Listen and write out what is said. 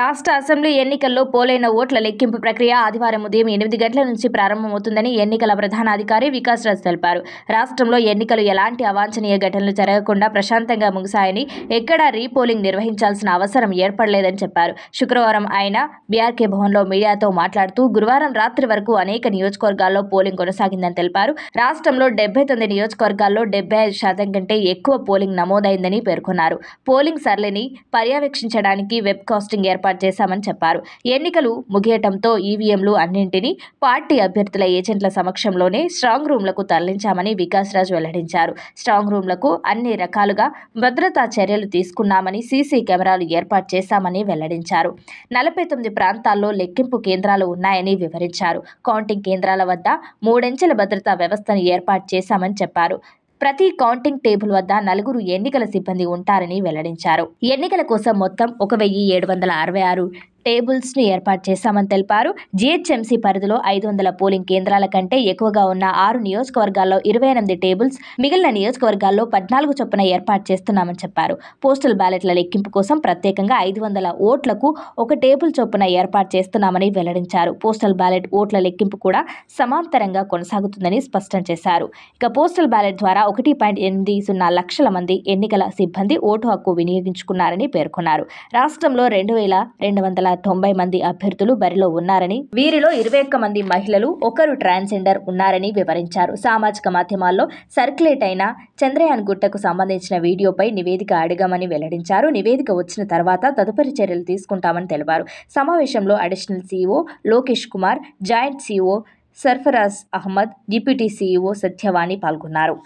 రాష్ట్ర అసెంబ్లీ ఎన్నికల్లో పోలైన ఓట్ల లెక్కింపు ప్రక్రియ ఆదివారం ఉదయం ఎనిమిది గంటల నుంచి ప్రారంభమవుతుందని ఎన్నికల ప్రధాన అధికారి వికాస్ రాజ్ తెలిపారు రాష్ట్రంలో ఎన్నికలు ఎలాంటి అవాంఛనీయ ఘటనలు జరగకుండా ప్రశాంతంగా ముగిశాయని ఎక్కడా రీపోలింగ్ నిర్వహించాల్సిన అవసరం ఏర్పడలేదని చెప్పారు శుక్రవారం ఆయన బీఆర్కే భవన్లో మీడియాతో మాట్లాడుతూ గురువారం రాత్రి వరకు అనేక నియోజకవర్గాల్లో పోలింగ్ కొనసాగిందని తెలిపారు రాష్ట్రంలో డెబ్బై తొమ్మిది నియోజకవర్గాల్లో డెబ్బై ఐదు శాతం కంటే ఎక్కువ పోలింగ్ నమోదైందని పేర్కొన్నారు పోలింగ్ సరళిని పర్యవేక్షించడానికి వెబ్ కాస్టింగ్ ఏర్పాటు ఏర్పాటు చేశామని చెప్పారు ఎన్నికలు ముగియటంతో ఈవీఎంలు అన్నింటినీ పార్టీ అభ్యర్థుల ఏజెంట్ల సమక్షంలోనే స్ట్రాంగ్ రూమ్లకు తరలించామని వికాస్ రాజ్ వెల్లడించారు స్ట్రాంగ్ రూమ్లకు అన్ని రకాలుగా భద్రతా చర్యలు తీసుకున్నామని సీసీ కెమెరాలు ఏర్పాటు చేశామని వెల్లడించారు నలభై తొమ్మిది ప్రాంతాల్లో లెక్కింపు కేంద్రాలు ఉన్నాయని వివరించారు కౌంటింగ్ కేంద్రాల వద్ద మూడంచెల భద్రతా వ్యవస్థను ఏర్పాటు చేశామని చెప్పారు ప్రతి కౌంటింగ్ టేబుల్ వద్ద నలుగురు ఎన్నికల సిబ్బంది ఉంటారని వెల్లడించారు ఎన్నికల కోసం మొత్తం ఒక వెయ్యి ఏడు వందల అరవై ఆరు టేబుల్స్ను ఏర్పాటు చేశామని తెలిపారు జీహెచ్ఎంసీ పరిధిలో ఐదు వందల పోలింగ్ కేంద్రాల కంటే ఎక్కువగా ఉన్న ఆరు నియోజకవర్గాల్లో ఇరవై ఎనిమిది టేబుల్స్ మిగిలిన నియోజకవర్గాల్లో పద్నాలుగు చొప్పున ఏర్పాటు చేస్తున్నామని చెప్పారు పోస్టల్ బ్యాలెట్ల లెక్కింపు కోసం ప్రత్యేకంగా ఐదు వందల ఓట్లకు ఒక టేబుల్ చొప్పున ఏర్పాటు చేస్తున్నామని వెల్లడించారు పోస్టల్ బ్యాలెట్ ఓట్ల లెక్కింపు కూడా సమాంతరంగా కొనసాగుతుందని స్పష్టం చేశారు ఇక పోస్టల్ బ్యాలెట్ ద్వారా ఒకటి పాయింట్ ఎనిమిది సున్నా లక్షల మంది ఎన్నికల సిబ్బంది ఓటు హక్కు వినియోగించుకున్నారని పేర్కొన్నారు రాష్ట్రంలో రెండు వేల రెండు వందల వందల తొంభై మంది అభ్యర్థులు బరిలో ఉన్నారని వీరిలో ఇరవై ఒక్క మంది మహిళలు ఒకరు ట్రాన్స్జెండర్ ఉన్నారని వివరించారు సామాజిక మాధ్యమాల్లో సర్క్యులేట్ అయిన చంద్రయాన్ గుట్టకు సంబంధించిన వీడియోపై నివేదిక అడిగామని వెల్లడించారు నివేదిక వచ్చిన తర్వాత తదుపరి చర్యలు తీసుకుంటామని తెలిపారు సమావేశంలో additional CEO Lokesh Kumar joint CEO Sarfaraz Ahmed deputy CEO Satyavani పాల్గొన్నారు